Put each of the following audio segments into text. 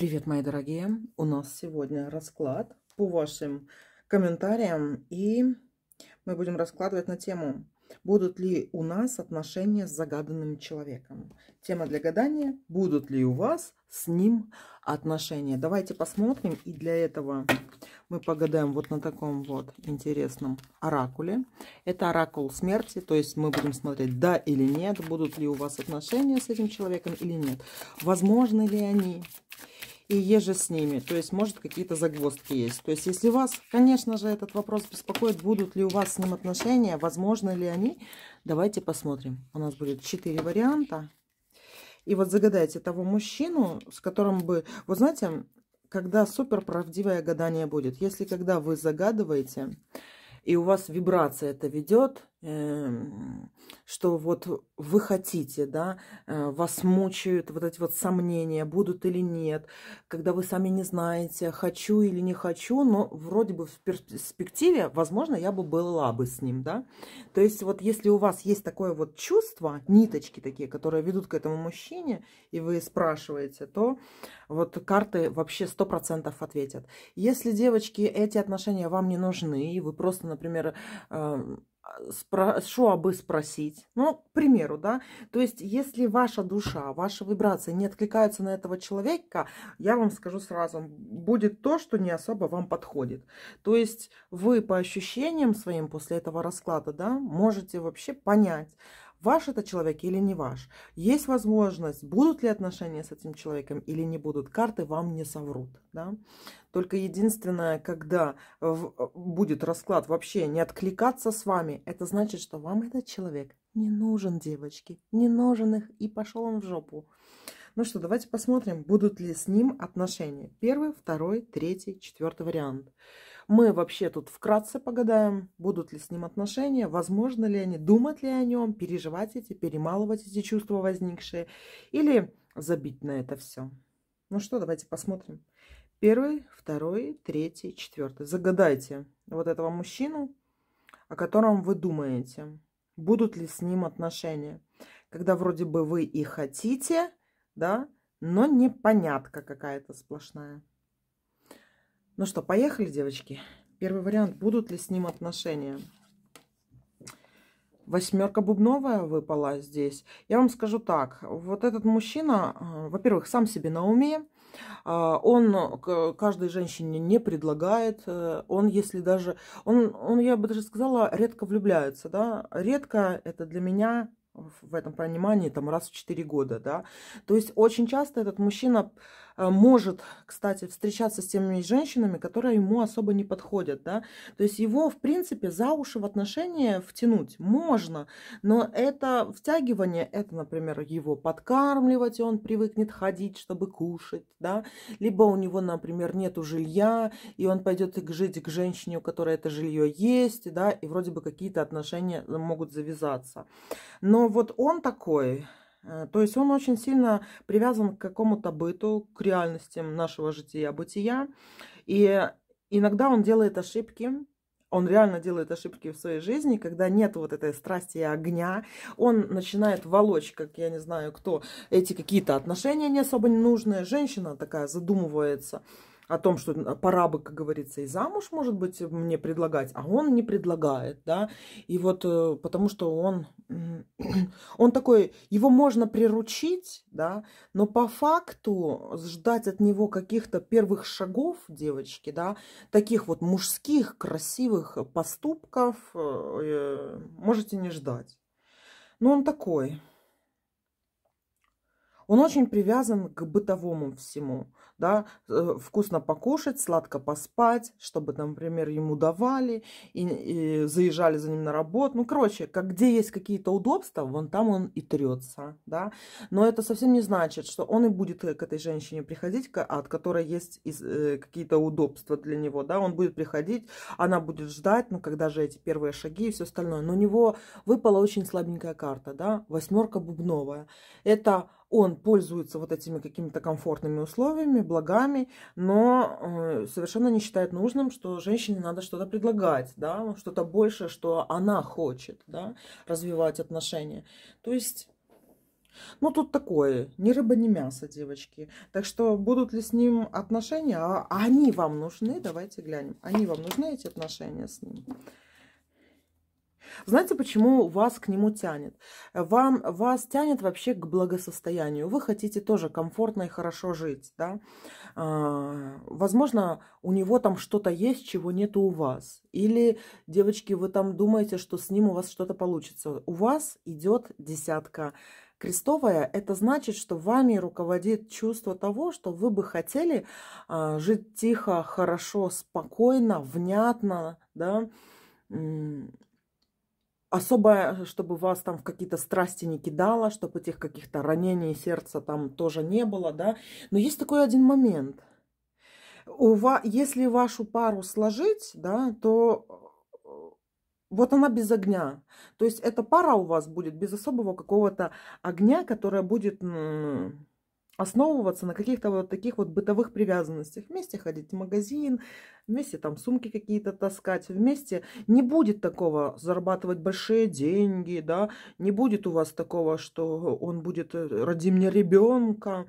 Привет, мои дорогие! У нас сегодня расклад по вашим комментариям, и мы будем раскладывать на тему, будут ли у нас отношения с загаданным человеком. Тема для гадания, будут ли у вас с ним отношения. Давайте посмотрим, и для этого мы погадаем вот на таком вот интересном оракуле. Это оракул смерти, то есть мы будем смотреть, да или нет, будут ли у вас отношения с этим человеком или нет. Возможны ли они, и еже с ними. То есть, может, какие-то загвоздки есть. То есть, если вас, конечно же, этот вопрос беспокоит, будут ли у вас с ним отношения, возможно ли они, давайте посмотрим. У нас будет 4 варианта. И вот загадайте того мужчину, с которым бы... Вот знаете, когда супер правдивое гадание будет. Если когда вы загадываете, и у вас вибрация это ведет, Эм, что вот вы хотите, да, э, вас мучают вот эти вот сомнения, будут или нет, когда вы сами не знаете, хочу или не хочу, но вроде бы в перспективе, возможно, я бы была бы с ним, да. То есть вот если у вас есть такое вот чувство, ниточки такие, которые ведут к этому мужчине, и вы спрашиваете, то вот карты вообще 100% ответят. Если, девочки, эти отношения вам не нужны, и вы просто, например, э, спрошу, абы спросить. Ну, к примеру, да. То есть, если ваша душа, ваша вибрация не откликается на этого человека, я вам скажу сразу, будет то, что не особо вам подходит. То есть, вы по ощущениям своим после этого расклада, да, можете вообще понять, ваш это человек или не ваш. Есть возможность, будут ли отношения с этим человеком или не будут. Карты вам не соврут. Да? Только единственное, когда будет расклад вообще не откликаться с вами, это значит, что вам этот человек не нужен, девочки, не нужен их, и пошел он в жопу. Ну что, давайте посмотрим, будут ли с ним отношения. Первый, второй, третий, четвертый вариант. Мы вообще тут вкратце погадаем, будут ли с ним отношения, возможно ли они, думать ли о нем, переживать эти, перемалывать эти чувства возникшие или забить на это все. Ну что, давайте посмотрим. Первый, второй, третий, четвертый. Загадайте вот этого мужчину, о котором вы думаете. Будут ли с ним отношения? Когда вроде бы вы и хотите, да, но непонятка какая-то сплошная. Ну что, поехали, девочки? Первый вариант. Будут ли с ним отношения? Восьмерка бубновая выпала здесь. Я вам скажу так. Вот этот мужчина, э, во-первых, сам себе на уме. Э, он каждой женщине не предлагает. Э, он, если даже... Он, он я бы даже сказала, редко влюбляется. Да? Редко это для меня в этом понимании там раз в четыре года. Да? То есть очень часто этот мужчина Э, может, кстати, встречаться с теми женщинами, которые ему особо не подходят, да, то есть его, в принципе, за уши в отношения втянуть можно, но это втягивание, это, например, его подкармливать, и он привыкнет ходить, чтобы кушать, да, либо у него, например, нету жилья, и он пойдет жить к женщине, у которой это жилье есть, да, и вроде бы какие-то отношения могут завязаться. Но вот он такой, Э, то есть он очень сильно привязан к какому-то быту, к реальностям нашего жития, бытия. И иногда он делает ошибки, он реально делает ошибки в своей жизни, когда нет вот этой страсти и огня, он начинает волочь, как я не знаю кто, эти какие-то отношения не особо ненужные, женщина такая задумывается – о том, что пора бы, как говорится, и замуж, может быть, мне предлагать, а он не предлагает, да, и вот э, потому что он, он такой, его можно приручить, да, но по факту ждать от него каких-то первых шагов, девочки, да, таких вот мужских, красивых поступков э, э, можете не ждать. Но он такой, он очень привязан к бытовому всему да, э, вкусно покушать, сладко поспать, чтобы, например, ему давали и, и заезжали за ним на работу. Ну, короче, как где есть какие-то удобства, вон там он и трется, да. Но это совсем не значит, что он и будет к этой женщине приходить, от которой есть э, какие-то удобства для него, да. Он будет приходить, она будет ждать, ну, когда же эти первые шаги и все остальное. Но у него выпала очень слабенькая карта, да, восьмерка бубновая. Это он пользуется вот этими какими-то комфортными условиями, благами, но э, совершенно не считает нужным, что женщине надо что-то предлагать, да, что-то большее, что она хочет, да, развивать отношения. То есть ну, тут такое, ни рыба, ни мясо, девочки. Так что будут ли с ним отношения? А, а они вам нужны? Давайте глянем. Они вам нужны, эти отношения с ним? Знаете, почему вас к нему тянет? Вам, вас тянет вообще к благосостоянию. Вы хотите тоже комфортно и хорошо жить. Да? А, возможно, у него там что-то есть, чего нет у вас. Или, девочки, вы там думаете, что с ним у вас что-то получится. У вас идет десятка. Крестовая – это значит, что вами руководит чувство того, что вы бы хотели а, жить тихо, хорошо, спокойно, внятно, да, особо, чтобы вас там в какие-то страсти не кидало, чтобы этих каких-то ранений сердца там тоже не было, да. Но есть такой один момент. У вас, если вашу пару сложить, да, то э, вот она без огня. То есть эта пара у вас будет без особого какого-то огня, которая будет... М- основываться на каких-то вот таких вот бытовых привязанностях. Вместе ходить в магазин, вместе там сумки какие-то таскать, вместе не будет такого зарабатывать большие деньги, да, не будет у вас такого, что он будет, э, роди мне ребенка,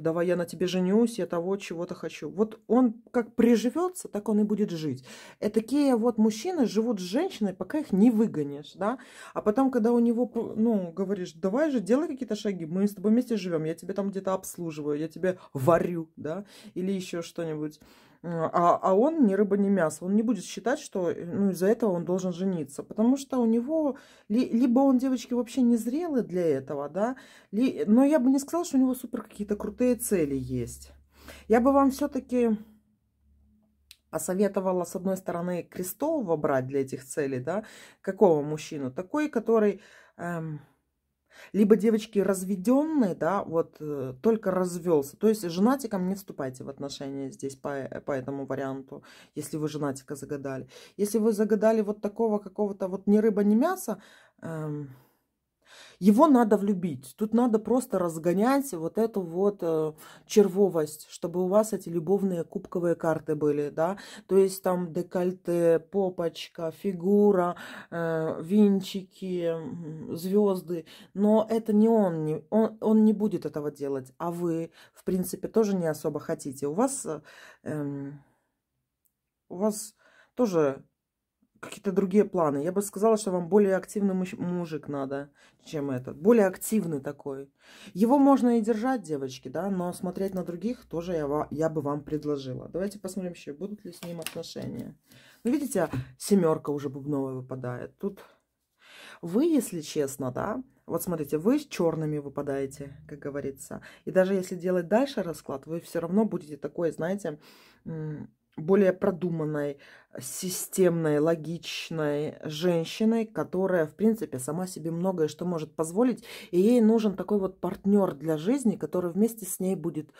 давай я на тебе женюсь, я того чего-то хочу. Вот он как приживется, так он и будет жить. И такие вот мужчины живут с женщиной, пока их не выгонишь, да. А потом, когда у него, ну, говоришь, давай же, делай какие-то шаги, мы с тобой вместе живем, я тебе там где-то обслуживаю, я тебе варю, да, или еще что-нибудь Э, а, а он ни рыба, ни мясо. Он не будет считать, что э, ну, из-за этого он должен жениться. Потому что у него... Ли, либо он, девочки, вообще не зрелый для этого, да? Ли, но я бы не сказала, что у него супер какие-то крутые цели есть. Я бы вам все-таки посоветовала, с одной стороны, крестового брать для этих целей, да? Какого мужчину? Такой, который... Эм, либо девочки разведенные, да, вот э, только развелся. То есть женатиком не вступайте в отношения здесь по, э, по этому варианту, если вы женатика загадали. Если вы загадали вот такого какого-то вот ни рыба, ни мясо, эм, его надо влюбить. Тут надо просто разгонять вот эту вот э, червовость, чтобы у вас эти любовные кубковые карты были, да. То есть там декольте, попочка, фигура, э, винчики, звезды. Но это не он, не, он, он не будет этого делать. А вы, в принципе, тоже не особо хотите. У вас... Э, эм, у вас тоже какие-то другие планы. Я бы сказала, что вам более активный мужик надо, чем этот. Более активный такой. Его можно и держать, девочки, да, но смотреть на других тоже я, я бы вам предложила. Давайте посмотрим еще, будут ли с ним отношения. Ну, видите, семерка уже бубновая выпадает. Тут вы, если честно, да, вот смотрите, вы с черными выпадаете, как говорится. И даже если делать дальше расклад, вы все равно будете такой, знаете, более продуманной, системной, логичной женщиной, которая, в принципе, сама себе многое что может позволить. И ей нужен такой вот партнер для жизни, который вместе с ней будет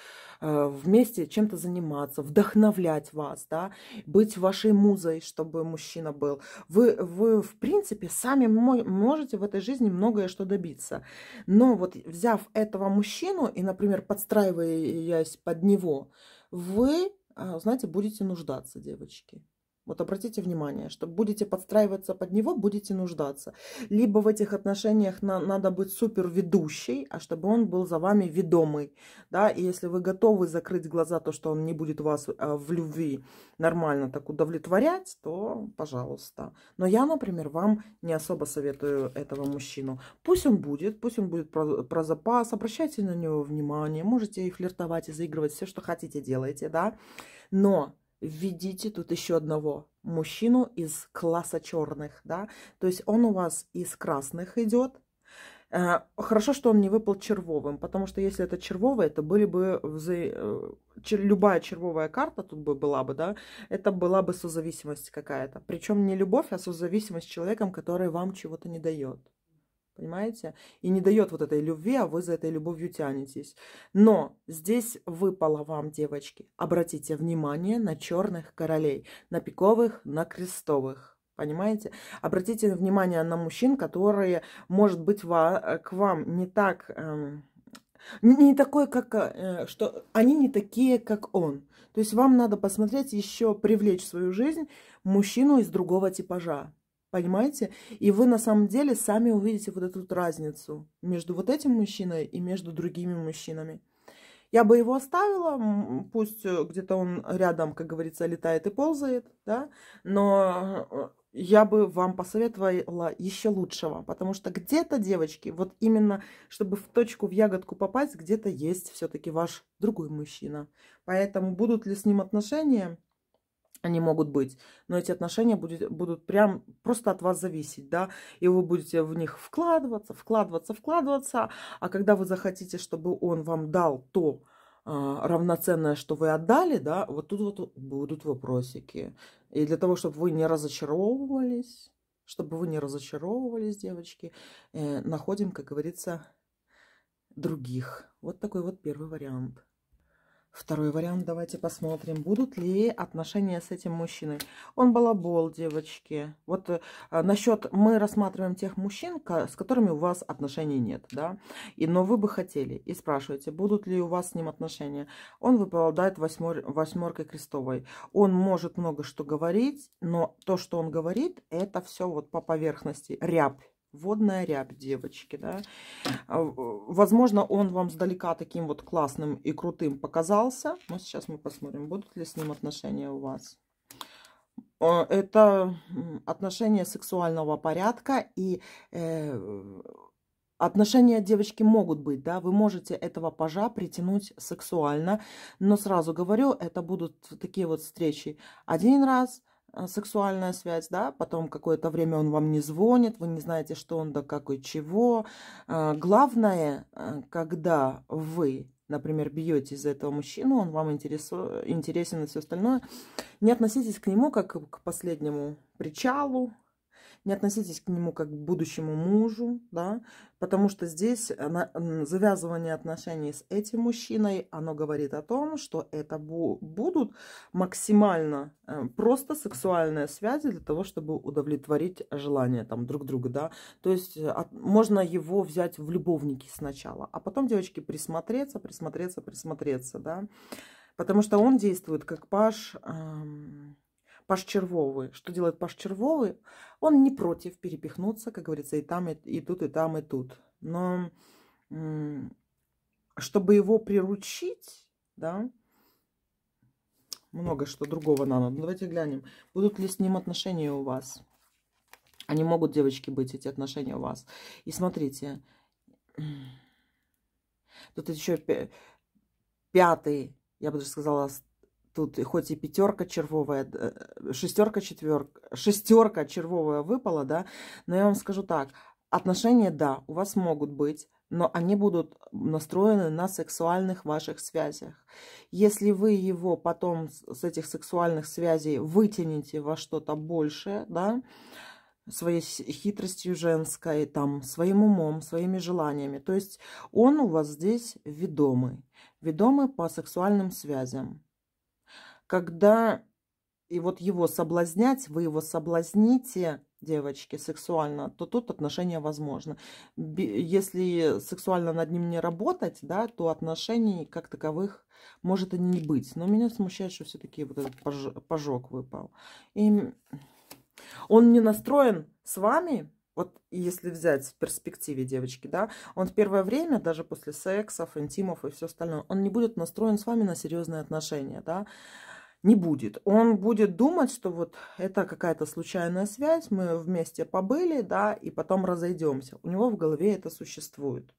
э, вместе чем-то заниматься, вдохновлять вас, да, быть вашей музой, чтобы мужчина был. Вы, вы в принципе, сами можете в этой жизни многое что добиться. Но вот взяв этого мужчину и, например, подстраиваясь под него, вы а, знаете, будете нуждаться, девочки. Вот обратите внимание, что будете подстраиваться под него, будете нуждаться. Либо в этих отношениях на, надо быть супер ведущей, а чтобы он был за вами ведомый. Да? И если вы готовы закрыть глаза, то что он не будет вас э, в любви нормально так удовлетворять, то пожалуйста. Но я, например, вам не особо советую этого мужчину. Пусть он будет, пусть он будет про, про запас, обращайте на него внимание, можете и флиртовать, и заигрывать, все, что хотите делайте, да. Но введите тут еще одного мужчину из класса черных, да, то есть он у вас из красных идет. Э, хорошо, что он не выпал червовым, потому что если это червовое, это были бы вза... Э, любая червовая карта тут бы была бы, да, это была бы созависимость какая-то. Причем не любовь, а созависимость с человеком, который вам чего-то не дает понимаете? И не дает вот этой любви, а вы за этой любовью тянетесь. Но здесь выпало вам, девочки, обратите внимание на черных королей, на пиковых, на крестовых. Понимаете? Обратите внимание на мужчин, которые, может быть, ва- к вам не так... Эм, не такой, как э, что они не такие, как он. То есть вам надо посмотреть еще, привлечь в свою жизнь мужчину из другого типажа. Понимаете? И вы на самом деле сами увидите вот эту вот разницу между вот этим мужчиной и между другими мужчинами. Я бы его оставила, пусть э, где-то он рядом, как говорится, летает и ползает, да, но э, я бы вам посоветовала еще лучшего, потому что где-то, девочки, вот именно, чтобы в точку, в ягодку попасть, где-то есть все-таки ваш другой мужчина. Поэтому будут ли с ним отношения, они могут быть, но эти отношения будет, будут прям просто от вас зависеть, да, и вы будете в них вкладываться, вкладываться, вкладываться, а когда вы захотите, чтобы он вам дал то э, равноценное, что вы отдали, да, вот тут вот будут вопросики. И для того, чтобы вы не разочаровывались, чтобы вы не разочаровывались, девочки, э, находим, как говорится, других. Вот такой вот первый вариант. Второй вариант, давайте посмотрим, будут ли отношения с этим мужчиной. Он балабол, девочки. Вот э, насчет, мы рассматриваем тех мужчин, с которыми у вас отношений нет, да, и, но вы бы хотели, и спрашиваете, будут ли у вас с ним отношения. Он выполняет восьмер, восьмеркой крестовой. Он может много что говорить, но то, что он говорит, это все вот по поверхности, рябь Водная рябь, девочки, да. А, возможно, он вам сдалека таким вот классным и крутым показался. Но сейчас мы посмотрим, будут ли с ним отношения у вас. А, это отношения сексуального порядка и э, отношения девочки могут быть, да. Вы можете этого пажа притянуть сексуально. Но сразу говорю, это будут такие вот встречи один раз – а, сексуальная связь, да, потом какое-то время он вам не звонит, вы не знаете, что он да как и чего. А, главное, а, когда вы, например, бьете за этого мужчину, он вам интересу, интересен и все остальное, не относитесь к нему как к последнему причалу, не относитесь к нему как к будущему мужу, да, потому что здесь завязывание отношений с этим мужчиной, оно говорит о том, что это будут максимально э, просто сексуальные связи для того, чтобы удовлетворить желания там друг друга, да, то есть э, от, можно его взять в любовники сначала, а потом, девочки, присмотреться, присмотреться, присмотреться, да, потому что он действует как паш... Эм Паш Червовый. Что делает Паш Червовый? Он не против перепихнуться, как говорится, и там, и, и тут, и там, и тут. Но чтобы его приручить, да, много что другого надо. Но ну, давайте глянем, будут ли с ним отношения у вас. Они могут, девочки, быть, эти отношения у вас. И смотрите, тут еще пятый, я бы даже сказала, Тут хоть и пятерка червовая, э, шестерка, четверка, шестерка червовая выпала, да, но я вам скажу так, отношения, да, у вас могут быть, но они будут настроены на сексуальных ваших связях. Если вы его потом с этих сексуальных связей вытянете во что-то большее, да, своей хитростью женской, там, своим умом, своими желаниями. То есть он у вас здесь ведомый, ведомый по сексуальным связям когда и вот его соблазнять, вы его соблазните, девочки, сексуально, то тут отношения возможно Если сексуально над ним не работать, да, то отношений как таковых может и не быть. Но меня смущает, что все-таки вот этот пожог выпал. И он не настроен с вами, вот если взять в перспективе девочки, да, он в первое время, даже после сексов, интимов и все остальное, он не будет настроен с вами на серьезные отношения, да, не будет. Он будет думать, что вот это какая-то случайная связь, мы вместе побыли, да, и потом разойдемся. У него в голове это существует.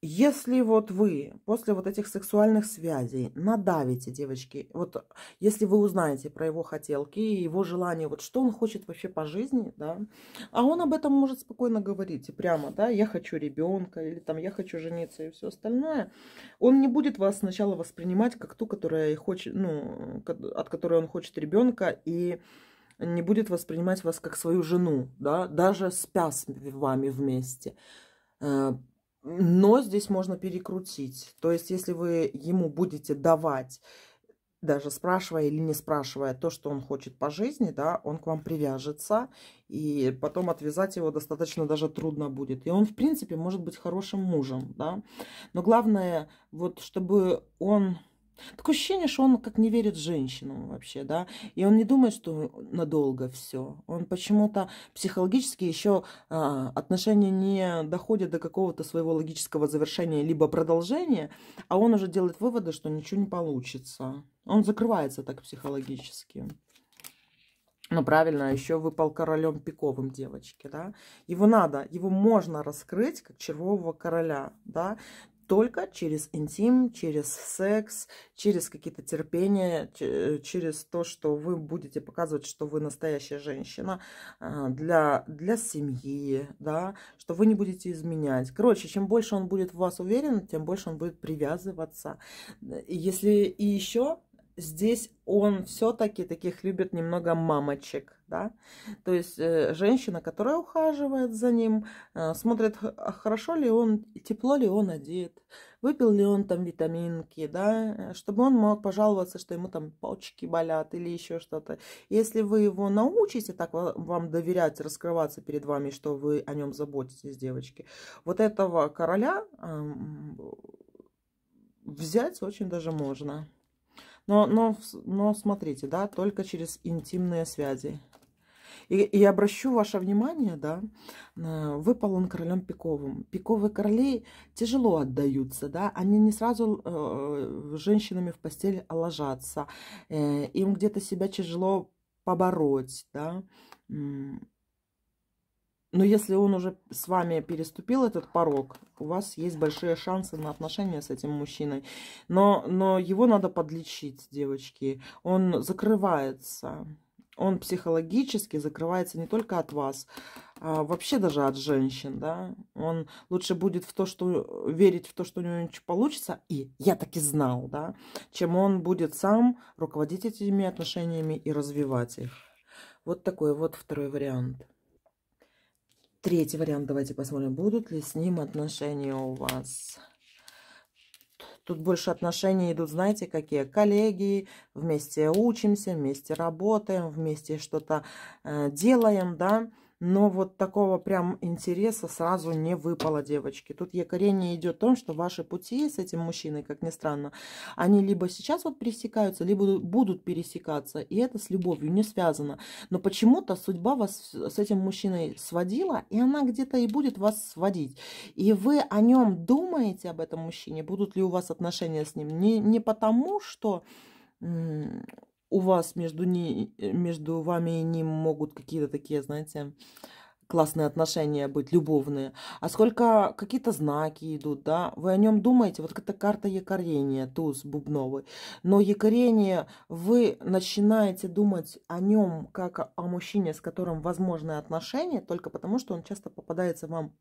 Если вот вы после вот этих сексуальных связей надавите, девочки, вот если вы узнаете про его хотелки и его желание, вот что он хочет вообще по жизни, да, а он об этом может спокойно говорить и прямо, да, я хочу ребенка или там я хочу жениться и все остальное, он не будет вас сначала воспринимать как ту, которая хочет, ну, от которой он хочет ребенка и не будет воспринимать вас как свою жену, да, даже спя с вами вместе э, но здесь можно перекрутить. То есть, если вы ему будете давать, даже спрашивая или не спрашивая, то, что он хочет по жизни, да, он к вам привяжется. И потом отвязать его достаточно даже трудно будет. И он, в принципе, может быть хорошим мужем, да. Но главное, вот чтобы он Такое ощущение, что он как не верит женщинам вообще, да, и он не думает, что надолго все. Он почему-то психологически еще а, отношения не доходят до какого-то своего логического завершения либо продолжения, а он уже делает выводы, что ничего не получится. Он закрывается так психологически. Ну, правильно, а еще выпал королем пиковым девочки, да. Его надо, его можно раскрыть как червового короля, да только через интим, через секс, через какие-то терпения, э, через то, что вы будете показывать, что вы настоящая женщина э, для, для семьи, да, что вы не будете изменять. Короче, чем больше он будет в вас уверен, тем больше он будет привязываться. Э, если и еще здесь он все-таки таких любит немного мамочек, да, то есть э, женщина, которая ухаживает за ним, э, смотрит, а хорошо ли он, тепло ли он одет, выпил ли он там витаминки, да, э, чтобы он мог пожаловаться, что ему там почки болят или еще что-то. Если вы его научите так вам доверять, раскрываться перед вами, что вы о нем заботитесь, девочки, вот этого короля взять очень даже можно. Но, но, но смотрите, да, только через интимные связи. И, и обращу ваше внимание, да, выпал он королем пиковым. Пиковые короли тяжело отдаются, да, они не сразу э, э, женщинами в постель ложатся, э, им где-то себя тяжело побороть, да, но если он уже с вами переступил этот порог, у вас есть большие шансы на отношения с этим мужчиной. Но, но его надо подлечить, девочки. Он закрывается. Он психологически закрывается не только от вас, а вообще даже от женщин, да. Он лучше будет в то, что верить в то, что у него ничего получится, и я так и знал, да, чем он будет сам руководить этими отношениями и развивать их. Вот такой вот второй вариант. Третий вариант, давайте посмотрим, будут ли с ним отношения у вас. Тут больше отношения идут, знаете, какие? Коллеги, вместе учимся, вместе работаем, вместе что-то э, делаем, да. Но вот такого прям интереса сразу не выпало, девочки. Тут якорение идет в том, что ваши пути с этим мужчиной, как ни странно, они либо сейчас вот пересекаются, либо будут пересекаться. И это с любовью не связано. Но почему-то судьба вас с этим мужчиной сводила, и она где-то и будет вас сводить. И вы о нем думаете, об этом мужчине, будут ли у вас отношения с ним, не, не потому, что у вас между, не, э, между вами и ним могут какие-то такие, знаете, классные отношения быть, любовные, а сколько какие-то знаки идут, да, вы о нем думаете, вот эта карта якорения, туз бубновый, но якорение, вы начинаете думать о нем как о мужчине, с которым возможны отношения, только потому, что он часто попадается вам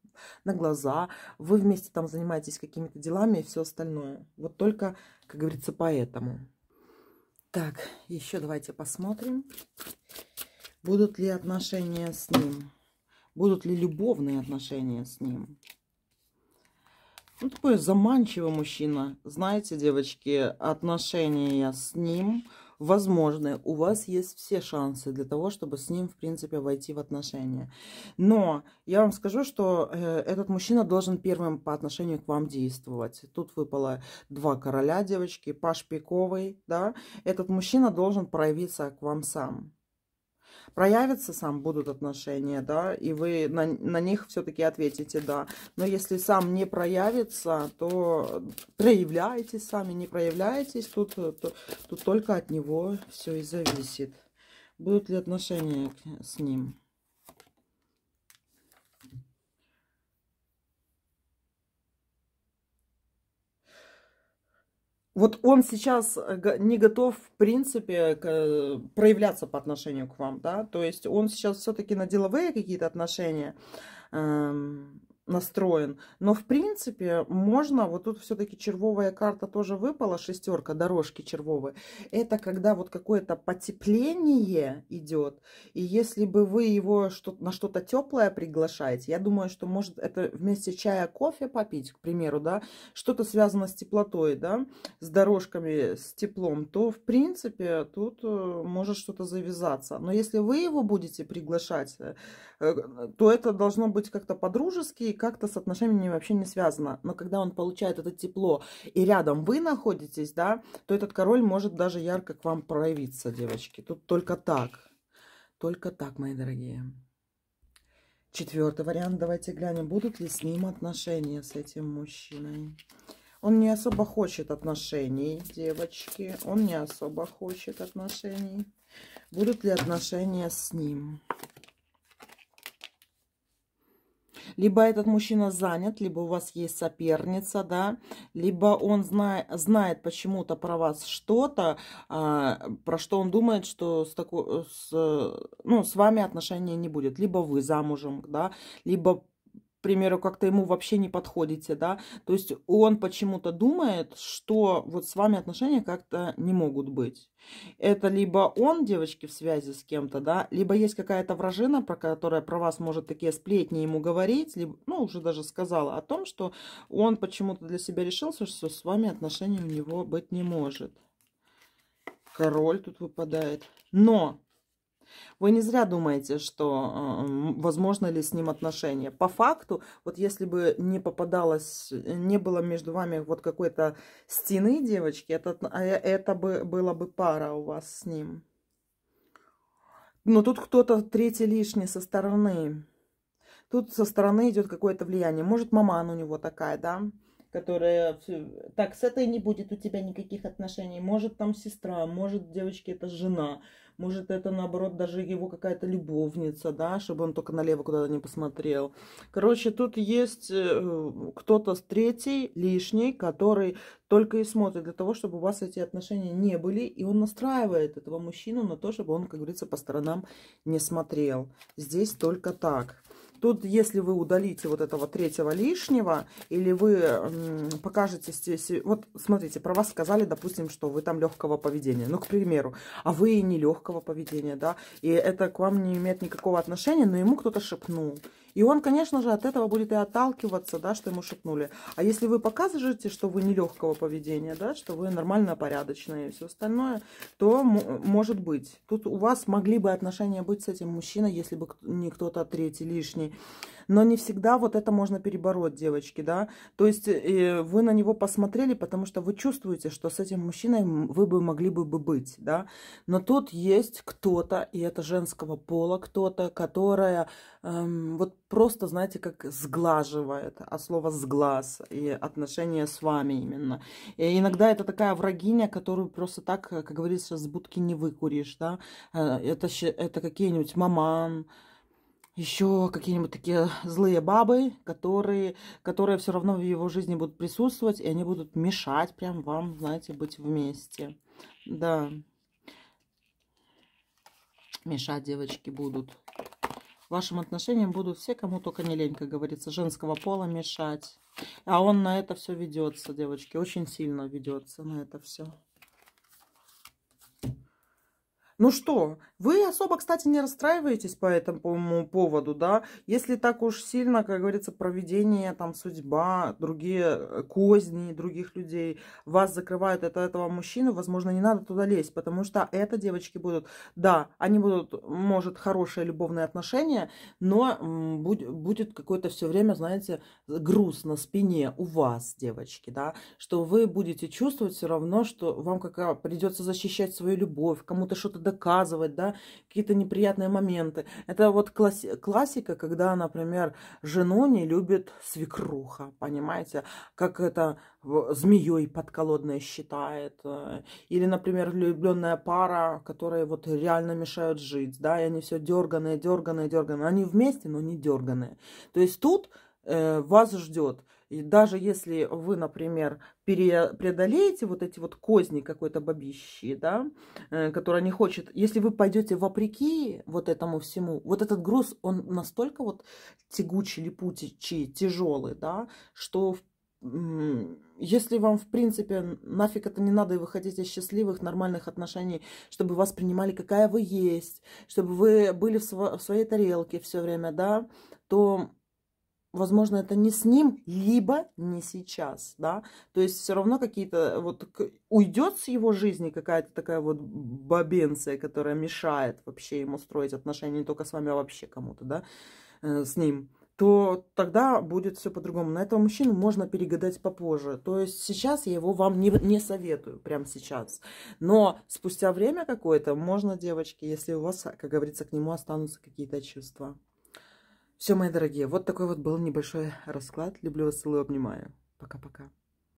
на глаза, вы вместе там занимаетесь какими-то делами и все остальное, вот только, как говорится, поэтому. Так, еще давайте посмотрим, будут ли отношения с ним. Будут ли любовные отношения с ним. Ну, такой заманчивый мужчина. Знаете, девочки, отношения с ним – возможны, у вас есть все шансы для того, чтобы с ним, в принципе, войти в отношения. Но я вам скажу, что э, этот мужчина должен первым по отношению к вам действовать. Тут выпало два короля девочки, Паш Пиковый, да. Этот мужчина должен проявиться к вам сам проявится сам, будут отношения, да, и вы на, на них все-таки ответите «да». Но если сам не проявится, то проявляйтесь сами, не проявляетесь, тут, то, тут только от него все и зависит. Будут ли отношения с ним? вот он сейчас э, не готов, в принципе, к, э, проявляться по отношению к вам, да, то есть он сейчас все-таки на деловые какие-то отношения, эм, настроен. Но, в принципе, можно, вот тут все-таки червовая карта тоже выпала, шестерка, дорожки червовые. Это когда вот какое-то потепление идет, и если бы вы его что на что-то теплое приглашаете, я думаю, что может это вместе чая, кофе попить, к примеру, да, что-то связано с теплотой, да, с дорожками, с теплом, то, в принципе, тут э, может что-то завязаться. Но если вы его будете приглашать, э, э, то это должно быть как-то по-дружески, как-то с отношениями вообще не связано. Но когда он получает это тепло и рядом вы находитесь, да, то этот король может даже ярко к вам проявиться, девочки. Тут только так. Только так, мои дорогие. Четвертый вариант. Давайте глянем, будут ли с ним отношения с этим мужчиной. Он не особо хочет отношений, девочки. Он не особо хочет отношений. Будут ли отношения с ним? Либо этот мужчина занят, либо у вас есть соперница, да, либо он знает, знает почему-то про вас что-то, а, про что он думает, что с, такой, с, ну, с вами отношения не будет. Либо вы замужем, да, либо примеру, как-то ему вообще не подходите, да, то есть он почему-то думает, что вот с вами отношения как-то не могут быть. Это либо он, девочки, в связи с кем-то, да, либо есть какая-то вражина, про которая про вас может такие сплетни ему говорить, либо, ну, уже даже сказала о том, что он почему-то для себя решил, что с вами отношения у него быть не может. Король тут выпадает. Но вы не зря думаете, что э, возможно ли с ним отношения. По факту, вот если бы не попадалось, не было между вами вот какой-то стены, девочки, это, а, э, это бы, была бы пара у вас с ним. Но тут кто-то третий лишний со стороны. Тут со стороны идет какое-то влияние. Может, маман у него такая, да? которая... Так, с этой не будет у тебя никаких отношений. Может, там сестра, может, девочки, это жена. Может, это, наоборот, даже его какая-то любовница, да, чтобы он только налево куда-то не посмотрел. Короче, тут есть э, кто-то с третий, лишний, который только и смотрит для того, чтобы у вас эти отношения не были. И он настраивает этого мужчину на то, чтобы он, как говорится, по сторонам не смотрел. Здесь только так. Тут, если вы удалите вот этого третьего лишнего, или вы покажете здесь... Вот, смотрите, про вас сказали, допустим, что вы там легкого поведения. Ну, к примеру, а вы и не легкого поведения, да? И это к вам не имеет никакого отношения, но ему кто-то шепнул. И он, конечно же, от этого будет и отталкиваться, да, что ему шепнули. А если вы показываете, что вы нелегкого поведения, да, что вы нормально порядочные и все остальное, то может быть. Тут у вас могли бы отношения быть с этим мужчиной, если бы не кто-то третий лишний но не всегда вот это можно перебороть, девочки, да. То есть э, вы на него посмотрели, потому что вы чувствуете, что с этим мужчиной вы бы могли бы быть, да. Но тут есть кто-то, и это женского пола кто-то, которая эм, вот просто, знаете, как сглаживает, а слово «сглаз» и отношения с вами именно. И иногда это такая врагиня, которую просто так, э, как говорится, с будки не выкуришь, да. Э, это, это какие-нибудь маман, еще какие-нибудь такие злые бабы, которые, которые все равно в его жизни будут присутствовать, и они будут мешать прям вам, знаете, быть вместе. Да. Мешать девочки будут. Вашим отношениям будут все, кому только не лень, как говорится, женского пола мешать. А он на это все ведется, девочки, очень сильно ведется на это все. Ну что, вы особо, кстати, не расстраиваетесь по этому поводу, да? Если так уж сильно, как говорится, проведение, там, судьба, другие э, козни других людей вас закрывают от этого мужчины, возможно, не надо туда лезть, потому что это девочки будут, да, они будут, может, хорошие любовные отношения, но будет какое-то все время, знаете, груз на спине у вас, девочки, да, что вы будете чувствовать все равно, что вам как придется защищать свою любовь, кому-то что-то доказывать, да, какие-то неприятные моменты. Это вот класс- классика, когда, например, жену не любит свекруха, понимаете, как это змеей подколодной считает. Э, или, например, влюбленная пара, которые вот реально мешают жить, да, и они все дерганые, дерганые, дерганые. Они вместе, но не дерганые. То есть тут э, вас ждет и даже если вы, например, преодолеете вот эти вот козни какой-то бабищи, да, э, которая не хочет, если вы пойдете вопреки вот этому всему, вот этот груз, он настолько вот тягучий, липучий, тяжелый, да, что если вам, в принципе, нафиг это не надо, и вы хотите счастливых, нормальных отношений, чтобы вас принимали, какая вы есть, чтобы вы были в, сво в своей тарелке все время, да, то возможно, это не с ним, либо не сейчас, да, то есть все равно какие-то, вот уйдет с его жизни какая-то такая вот бабенция, которая мешает вообще ему строить отношения не только с вами, а вообще кому-то, да, э, с ним, то тогда будет все по-другому. На этого мужчину можно перегадать попозже. То есть сейчас я его вам не, не советую, прямо сейчас. Но спустя время какое-то можно, девочки, если у вас, как говорится, к нему останутся какие-то чувства. Все, мои дорогие, вот такой вот был небольшой расклад. Люблю вас, целую, обнимаю. Пока-пока.